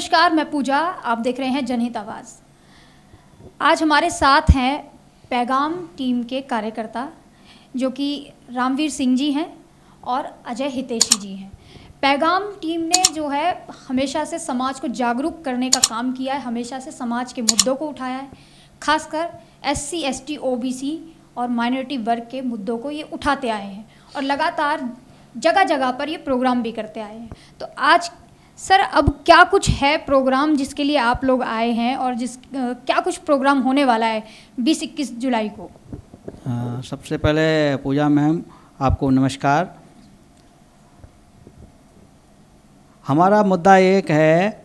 नमस्कार मैं पूजा आप देख रहे हैं जनहित आवाज़ आज हमारे साथ हैं पैगाम टीम के कार्यकर्ता जो कि रामवीर सिंह जी हैं और अजय हितेशी जी हैं पैगाम टीम ने जो है हमेशा से समाज को जागरूक करने का काम किया है हमेशा से समाज के मुद्दों को उठाया है खासकर S C S T O B C और माइनॉरिटी वर्ग के मुद्दों को ये उठाते आए हैं और लगातार जगह जगह पर ये प्रोग्राम भी करते आए हैं तो आज सर अब क्या कुछ है प्रोग्राम जिसके लिए आप लोग आए हैं और जिस क्या कुछ प्रोग्राम होने वाला है बीस इक्कीस जुलाई को आ, सबसे पहले पूजा मैम आपको नमस्कार हमारा मुद्दा एक है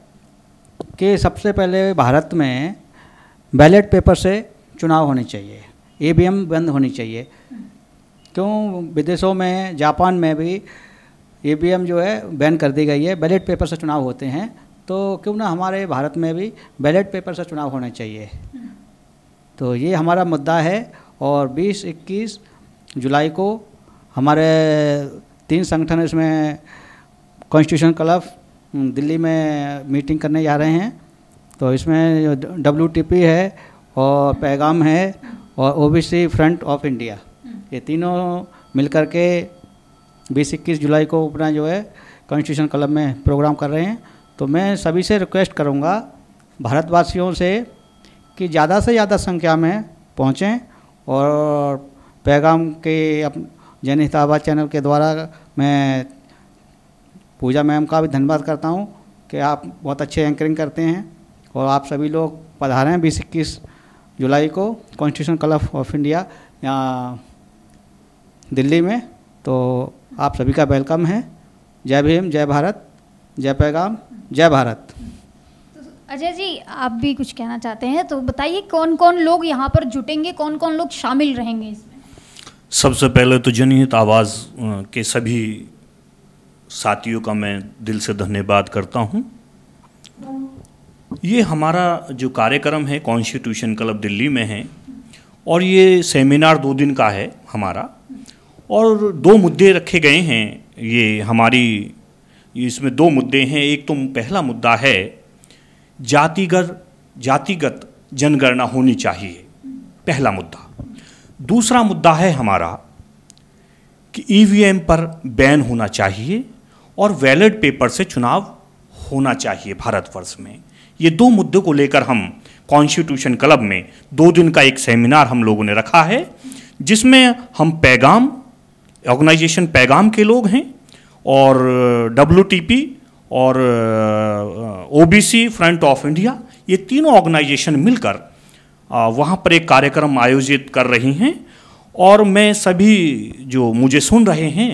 कि सबसे पहले भारत में बैलेट पेपर से चुनाव होने चाहिए ईवीएम बंद होनी चाहिए क्यों विदेशों में जापान में भी ईवीएम जो है बैन कर दी गई है बैलेट पेपर से चुनाव होते हैं तो क्यों ना हमारे भारत में भी बैलेट पेपर से चुनाव होना चाहिए तो ये हमारा मुद्दा है और 20-21 जुलाई को हमारे तीन संगठन इसमें कॉन्स्टिट्यूशन क्लब दिल्ली में मीटिंग करने जा रहे हैं तो इसमें डब्ल्यू है और पैगाम है और ओबीसी फ्रंट ऑफ इंडिया ये तीनों मिलकर के बीस इक्कीस जुलाई को अपना जो है कॉन्स्टिट्यूशन क्लब में प्रोग्राम कर रहे हैं तो मैं सभी से रिक्वेस्ट करूँगा भारतवासियों से कि ज़्यादा से ज़्यादा संख्या में पहुँचें और पैगाम के जनहित हिताबाद चैनल के द्वारा मैं पूजा मैम का भी धन्यवाद करता हूँ कि आप बहुत अच्छे एंकरिंग करते हैं और आप सभी लोग पधारें बीस इक्कीस जुलाई को कॉन्स्टिट्यूशन क्लब ऑफ इंडिया यहाँ दिल्ली में तो आप सभी का वेलकम है जय भीम जय भारत जय पैगाम जय भारत तो अजय जी आप भी कुछ कहना चाहते हैं तो बताइए कौन कौन लोग यहाँ पर जुटेंगे कौन कौन लोग शामिल रहेंगे इसमें सबसे पहले तो जनहित आवाज़ के सभी साथियों का मैं दिल से धन्यवाद करता हूँ ये हमारा जो कार्यक्रम है कॉन्स्टिट्यूशन क्लब दिल्ली में है और ये सेमिनार दो दिन का है हमारा और दो मुद्दे रखे गए हैं ये हमारी इसमें दो मुद्दे हैं एक तो पहला मुद्दा है जातिगर जातिगत जनगणना होनी चाहिए पहला मुद्दा दूसरा मुद्दा है हमारा कि ईवीएम e पर बैन होना चाहिए और वैलेट पेपर से चुनाव होना चाहिए भारतवर्ष में ये दो मुद्दों को लेकर हम कॉन्स्टिट्यूशन क्लब में दो दिन का एक सेमिनार हम लोगों ने रखा है जिसमें हम पैगाम ऑर्गेनाइजेशन पैगाम के लोग हैं और डब्ल्यू और ओ फ्रंट ऑफ इंडिया ये तीनों ऑर्गेनाइजेशन मिलकर वहाँ पर एक कार्यक्रम आयोजित कर रही हैं और मैं सभी जो मुझे सुन रहे हैं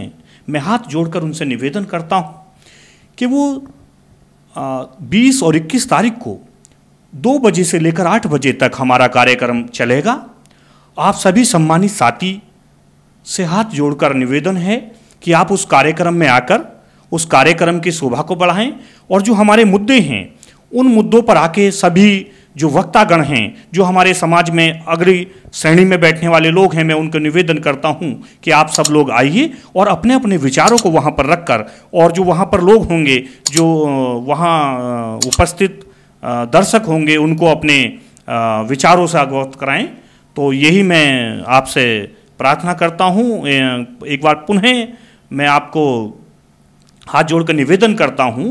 मैं हाथ जोड़कर उनसे निवेदन करता हूँ कि वो बीस और इक्कीस तारीख को दो बजे से लेकर आठ बजे तक हमारा कार्यक्रम चलेगा आप सभी सम्मानित साथी से हाथ जोड़कर निवेदन है कि आप उस कार्यक्रम में आकर उस कार्यक्रम की शोभा को बढ़ाएं और जो हमारे मुद्दे हैं उन मुद्दों पर आके सभी जो वक्तागण हैं जो हमारे समाज में अग्री श्रेणी में बैठने वाले लोग हैं मैं उनको निवेदन करता हूं कि आप सब लोग आइए और अपने अपने विचारों को वहां पर रखकर और जो वहां पर लोग होंगे जो वहां उपस्थित दर्शक होंगे उनको अपने विचारों से अवगत कराएं तो यही मैं आपसे प्रार्थना करता हूँ एक बार पुनः मैं आपको हाथ जोड़कर निवेदन करता हूँ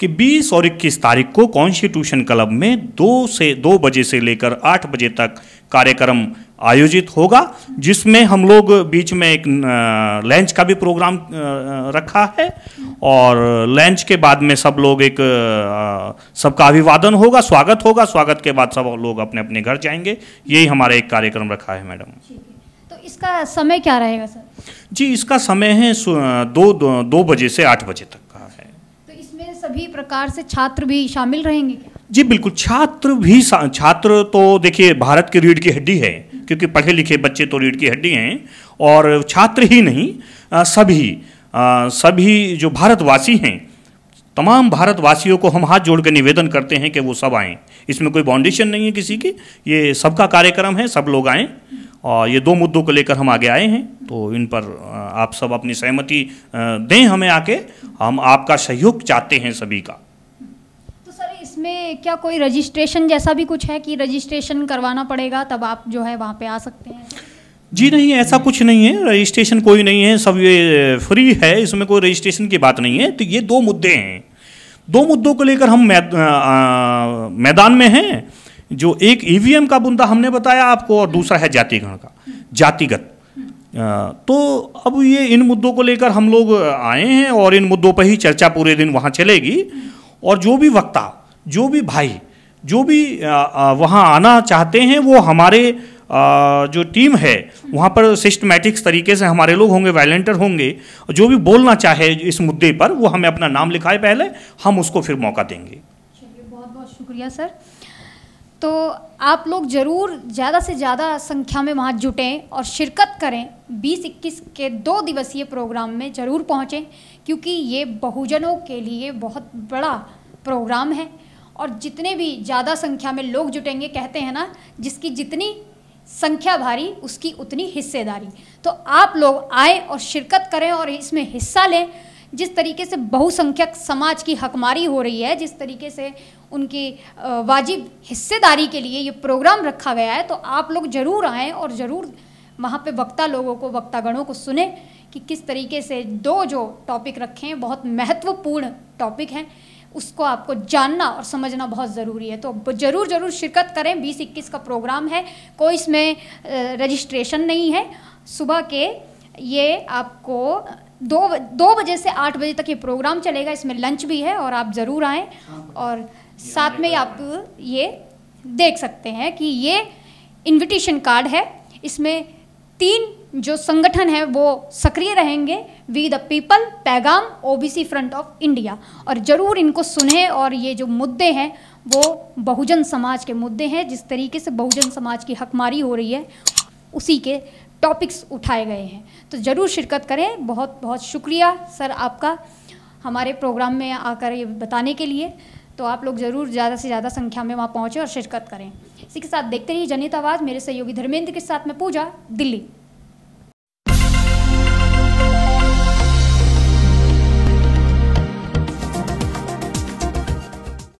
कि 20 और 21 तारीख को कॉन्स्टिट्यूशन क्लब में दो से दो बजे से लेकर आठ बजे तक कार्यक्रम आयोजित होगा जिसमें हम लोग बीच में एक लंच का भी प्रोग्राम रखा है और लंच के बाद में सब लोग एक सबका अभिवादन होगा स्वागत होगा स्वागत के बाद सब लोग अपने अपने घर जाएंगे यही हमारा एक कार्यक्रम रखा है मैडम इसका समय क्या रहेगा सर जी इसका समय है दो दो, दो बजे से आठ बजे तक का है तो इसमें सभी प्रकार से छात्र भी शामिल रहेंगे जी बिल्कुल छात्र भी छात्र तो देखिए भारत की रीढ़ की हड्डी है क्योंकि पढ़े लिखे बच्चे तो रीढ़ की हड्डी हैं और छात्र ही नहीं आ, सभी आ, सभी जो भारतवासी हैं तमाम भारतवासियों को हम हाथ जोड़कर निवेदन करते हैं कि वो सब आएं इसमें कोई बाउंडेशन नहीं है किसी की ये सबका कार्यक्रम है सब लोग आएँ और ये दो मुद्दों को लेकर हम आगे आए हैं तो इन पर आप सब अपनी सहमति दें हमें आके हम आपका सहयोग चाहते हैं सभी का तो सर इसमें क्या कोई रजिस्ट्रेशन जैसा भी कुछ है कि रजिस्ट्रेशन करवाना पड़ेगा तब आप जो है वहाँ पे आ सकते हैं जी नहीं ऐसा कुछ नहीं है रजिस्ट्रेशन कोई नहीं है सब ये फ्री है इसमें कोई रजिस्ट्रेशन की बात नहीं है तो ये दो मुद्दे हैं दो मुद्दों को लेकर हम मैदान में हैं जो एक ईवीएम e का बुंदा हमने बताया आपको और दूसरा है जातिगण का जातिगत तो अब ये इन मुद्दों को लेकर हम लोग आए हैं और इन मुद्दों पर ही चर्चा पूरे दिन वहाँ चलेगी और जो भी वक्ता जो भी भाई जो भी वहाँ आना चाहते हैं वो हमारे जो टीम है वहाँ पर सिस्टमेटिक्स तरीके से हमारे लोग होंगे वॉलेंटियर होंगे जो भी बोलना चाहे इस मुद्दे पर वो हमें अपना नाम लिखाए पहले हम उसको फिर मौका देंगे चलिए बहुत बहुत शुक्रिया सर तो आप लोग ज़रूर ज़्यादा से ज़्यादा संख्या में वहाँ जुटें और शिरकत करें बीस इक्कीस के दो दिवसीय प्रोग्राम में ज़रूर पहुँचें क्योंकि ये बहुजनों के लिए बहुत बड़ा प्रोग्राम है और जितने भी ज़्यादा संख्या में लोग जुटेंगे कहते हैं ना जिसकी जितनी संख्या भारी उसकी उतनी हिस्सेदारी तो आप लोग आए और शिरकत करें और इसमें हिस्सा लें जिस तरीके से बहुसंख्यक समाज की हकमारी हो रही है जिस तरीके से उनकी वाजिब हिस्सेदारी के लिए ये प्रोग्राम रखा गया है तो आप लोग ज़रूर आएँ और ज़रूर वहाँ पे वक्ता लोगों को वक्तागणों को सुने कि किस तरीके से दो जो टॉपिक रखें बहुत महत्वपूर्ण टॉपिक हैं उसको आपको जानना और समझना बहुत ज़रूरी है तो ज़रूर ज़रूर शिरकत करें बीस इक्कीस का प्रोग्राम है कोई इसमें रजिस्ट्रेशन नहीं है सुबह के ये आपको दो दो बजे से आठ बजे तक ये प्रोग्राम चलेगा इसमें लंच भी है और आप ज़रूर आएँ और साथ में आप ये देख सकते हैं कि ये इनविटेशन कार्ड है इसमें तीन जो संगठन है वो सक्रिय रहेंगे वी द पीपल पैगाम ओबीसी फ्रंट ऑफ इंडिया और ज़रूर इनको सुने और ये जो मुद्दे हैं वो बहुजन समाज के मुद्दे हैं जिस तरीके से बहुजन समाज की हकमारी हो रही है उसी के टॉपिक्स उठाए गए हैं तो ज़रूर शिरकत करें बहुत बहुत शुक्रिया सर आपका हमारे प्रोग्राम में आकर ये बताने के लिए तो आप लोग ज़रूर ज़्यादा से ज़्यादा संख्या में वहाँ पहुँचें और शिरकत करें इसी के साथ देखते रहिए जनित आवाज़ मेरे सहयोगी धर्मेंद्र के साथ में पूजा दिल्ली